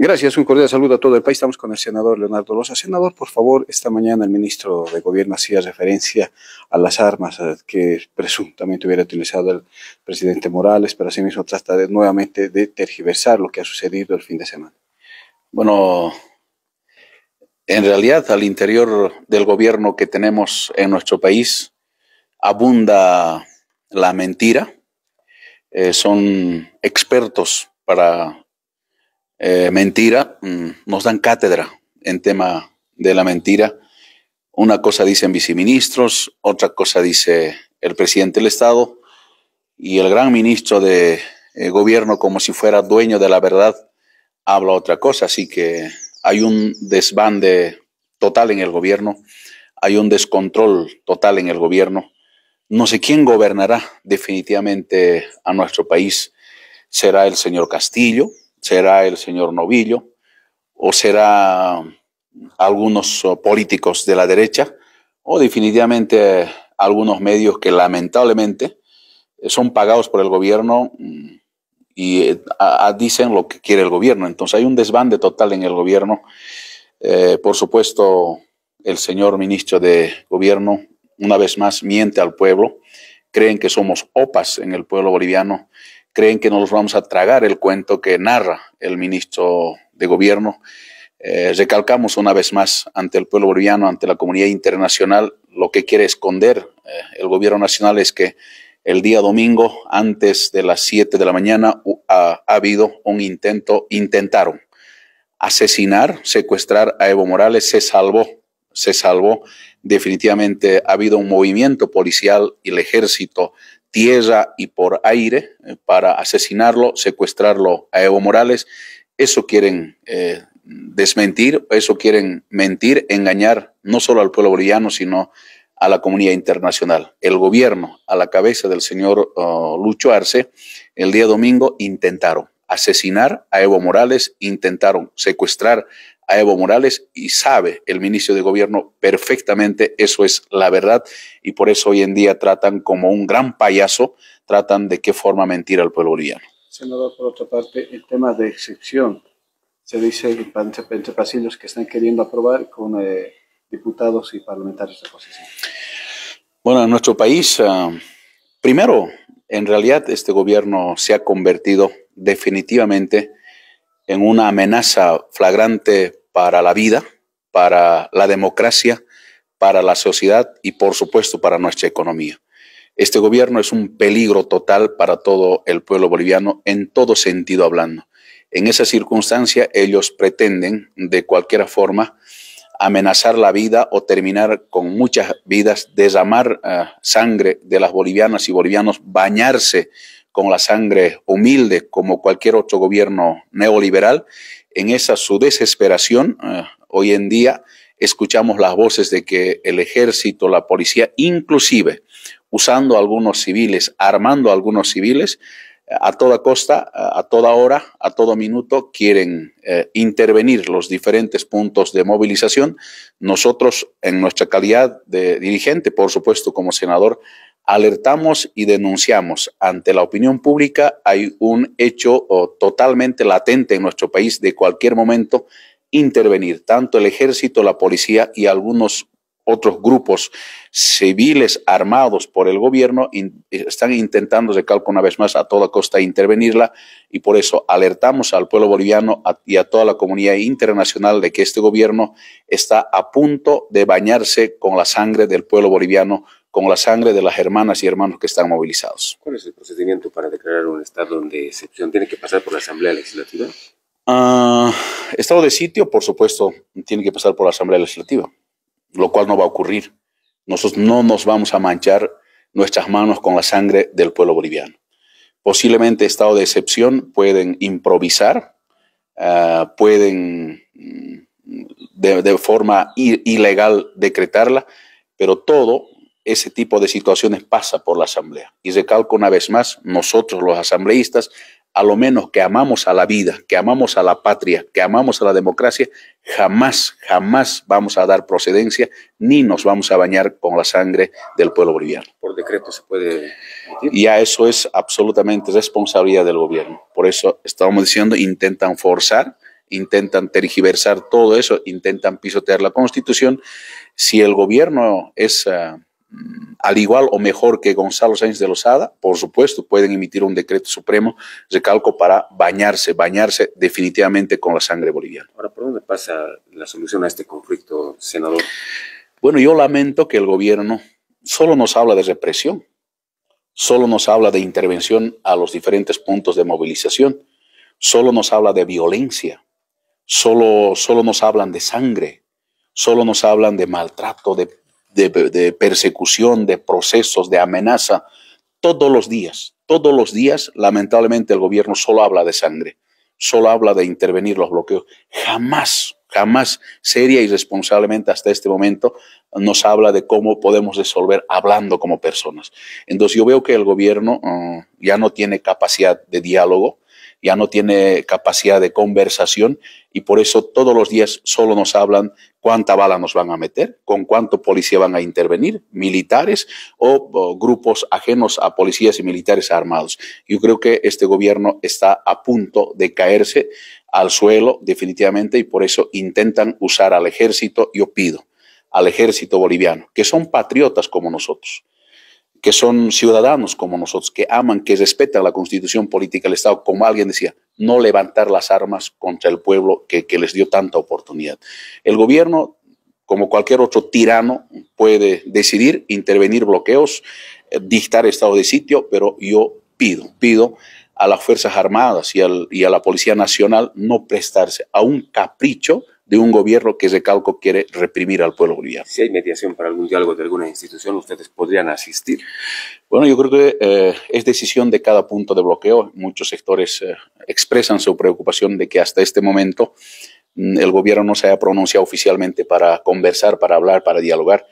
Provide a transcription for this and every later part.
Gracias, un cordial saludo a todo el país. Estamos con el senador Leonardo Loza. Senador, por favor, esta mañana el ministro de Gobierno hacía referencia a las armas eh, que presuntamente hubiera utilizado el presidente Morales, pero asimismo trata de, nuevamente de tergiversar lo que ha sucedido el fin de semana. Bueno, en realidad al interior del gobierno que tenemos en nuestro país abunda la mentira. Eh, son expertos para eh, mentira, mm, nos dan cátedra en tema de la mentira. Una cosa dicen viceministros, otra cosa dice el presidente del Estado y el gran ministro de eh, gobierno como si fuera dueño de la verdad habla otra cosa. Así que hay un desbande total en el gobierno, hay un descontrol total en el gobierno. No sé quién gobernará definitivamente a nuestro país. Será el señor Castillo, será el señor Novillo o será algunos eh, políticos de la derecha o definitivamente eh, algunos medios que lamentablemente eh, son pagados por el gobierno mm, y dicen lo que quiere el gobierno. Entonces hay un desbande total en el gobierno. por supuesto, el señor ministro de gobierno una vez más miente al pueblo. Creen que somos opas en el pueblo boliviano creen que nos vamos a tragar el cuento que narra el ministro de Gobierno. Eh, recalcamos una vez más ante el pueblo boliviano, ante la comunidad internacional, lo que quiere esconder eh, el gobierno nacional es que el día domingo, antes de las 7 de la mañana, ha habido un intento, intentaron asesinar, secuestrar a Evo Morales, se salvó, se salvó. Definitivamente ha habido un movimiento policial y el ejército tierra y por aire eh, para asesinarlo, secuestrarlo a Evo Morales. Eso quieren eh, desmentir, eso quieren mentir, engañar no solo al pueblo boliviano, sino a la comunidad internacional. El gobierno, a la cabeza del señor oh, Lucho Arce, el día domingo intentaron asesinar a Evo Morales, intentaron secuestrar a Evo Morales y sabe el ministro de Gobierno perfectamente, eso es la verdad y por eso hoy en día tratan como un gran payaso, tratan de qué forma mentir al pueblo boliviano. Senador, por otra parte, el tema de excepción. Se dice entre pasillos que están queriendo aprobar con eh, diputados y parlamentarios de oposición. Bueno, en nuestro país, ah, primero, en realidad este gobierno se ha convertido definitivamente en una amenaza flagrante para la vida, para la democracia, para la sociedad y por supuesto para nuestra economía. Este gobierno es un peligro total para todo el pueblo boliviano en todo sentido hablando. En esa circunstancia ellos pretenden de cualquier forma amenazar la vida o terminar con muchas vidas, desamar ah, sangre de las bolivianas y bolivianos, bañarse con la sangre humilde como cualquier otro gobierno neoliberal, en esa su desesperación, eh, hoy en día escuchamos las voces de que el ejército, la policía, inclusive usando a algunos civiles, armando a algunos civiles, eh, a toda costa, eh, a toda hora, a todo minuto, quieren intervenir los diferentes puntos de movilización. Nosotros, en nuestra calidad de dirigente, por supuesto, como senador, alertamos y denunciamos ante la opinión pública hay un hecho totalmente latente en nuestro país de cualquier momento intervenir tanto el ejército, la policía y algunos otros grupos civiles armados por el gobierno están intentando, recalco una vez más, a toda costa intervenirla y por eso alertamos al pueblo boliviano y a toda la comunidad internacional de que este gobierno está a punto de bañarse con la sangre del pueblo boliviano con la sangre de las hermanas y hermanos que están movilizados. ¿Cuál es el procedimiento para declarar un estado de excepción? ¿Tiene que pasar por la Asamblea Legislativa? Ah, estado de sitio, por supuesto, tiene que pasar por la Asamblea Legislativa, lo cual no va a ocurrir. Nosotros no nos vamos a manchar nuestras manos con la sangre del pueblo boliviano. Posiblemente estado de excepción pueden improvisar, ah, pueden mm, de, de forma ilegal decretarla, pero todo ese tipo de situaciones pasa por la asamblea. Y recalco una vez más, nosotros los asambleístas, a lo menos que amamos a la vida, que amamos a la patria, que amamos a la democracia, jamás, jamás vamos a dar procedencia ni nos vamos a bañar con la sangre del pueblo boliviano. Por decreto se puede... Y ya eso es absolutamente responsabilidad del gobierno. Por eso estábamos diciendo, intentan forzar, intentan tergiversar todo eso, intentan pisotear la constitución. Si el gobierno es... Ah, al igual o mejor que Gonzalo Sáenz de Lozada, por supuesto, pueden emitir un decreto supremo, recalco, para bañarse, bañarse definitivamente con la sangre boliviana. Ahora, ¿por dónde pasa la solución a este conflicto, senador? Bueno, yo lamento que el gobierno solo nos habla de represión, solo nos habla de intervención a los diferentes puntos de movilización, solo nos habla de violencia, solo, solo nos hablan de sangre, solo nos hablan de maltrato, de de, persecución, de procesos, de amenaza, todos los días, todos los días, lamentablemente el gobierno solo habla de sangre, solo habla de intervenir los bloqueos. Jamás, jamás, seria y responsablemente hasta este momento, nos habla de cómo podemos resolver hablando como personas. Entonces yo veo que el gobierno ah, ya no tiene capacidad de diálogo, ya no tiene capacidad de conversación y por eso todos los días solo nos hablan cuánta bala nos van a meter, con cuánto policía van a intervenir, militares o, grupos ajenos a policías y militares armados. Yo creo que este gobierno está a punto de caerse al suelo definitivamente y por eso intentan usar al ejército, yo pido, al ejército boliviano, que son patriotas como nosotros que son ciudadanos como nosotros, que aman, que respetan la constitución política del Estado, como alguien decía, no levantar las armas contra el pueblo que, les dio tanta oportunidad. El gobierno, como cualquier otro tirano, puede decidir intervenir bloqueos, eh, dictar estado de sitio, pero yo pido, pido a las Fuerzas Armadas y a la Policía Nacional no prestarse a un capricho de un gobierno que, recalco, quiere reprimir al pueblo boliviano. Si hay mediación para algún diálogo de alguna institución, ¿ustedes podrían asistir? Bueno, yo creo que eh, es decisión de cada punto de bloqueo. Muchos sectores eh, expresan su preocupación de que hasta este momento mm, el gobierno no se haya pronunciado oficialmente para conversar, para hablar, para dialogar.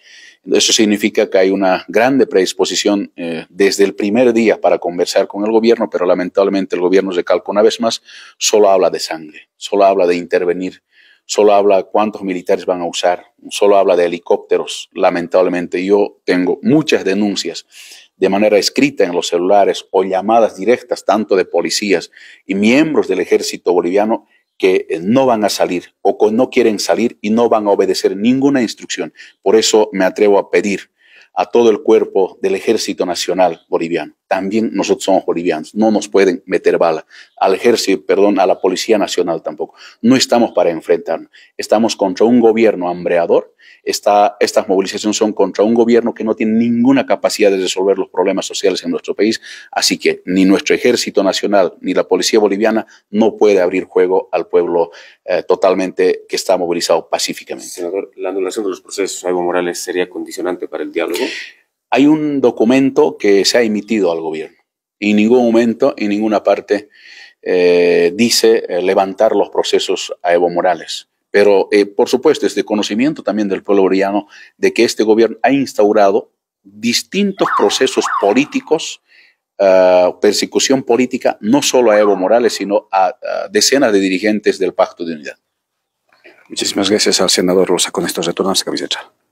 Eso significa que hay una grande predisposición eh, desde el primer día para conversar con el gobierno, pero lamentablemente el gobierno, calco, una vez más, solo habla de sangre, solo habla de intervenir solo habla cuántos militares van a usar, solo habla de helicópteros. Lamentablemente yo tengo muchas denuncias de manera escrita en los celulares o llamadas directas tanto de policías y miembros del ejército boliviano que eh, no van a salir o no quieren salir y no van a obedecer ninguna instrucción. Por eso me atrevo a pedir a todo el cuerpo del Ejército Nacional Boliviano también nosotros somos bolivianos, no nos pueden meter bala al ejército, perdón, a la Policía Nacional tampoco. No estamos para enfrentarnos, estamos contra un gobierno hambreador, estas movilizaciones son contra un gobierno que no tiene ninguna capacidad de resolver los problemas sociales en nuestro país, así que ni nuestro ejército nacional ni la Policía Boliviana no puede abrir juego al pueblo eh, totalmente que está movilizado pacíficamente. Senador, la anulación de los procesos, Evo Morales, sería condicionante para el diálogo hay un documento que se ha emitido al gobierno. Y en ningún momento, en ninguna parte, eh, dice eh, levantar los procesos a Evo Morales. Pero, eh, por supuesto, es de conocimiento también del pueblo boliviano de que este gobierno ha instaurado distintos procesos políticos, ah, persecución política, no solo a Evo Morales, sino a, decenas de dirigentes del Pacto de Unidad. Muchísimas gracias al senador Rosa con estos retornos a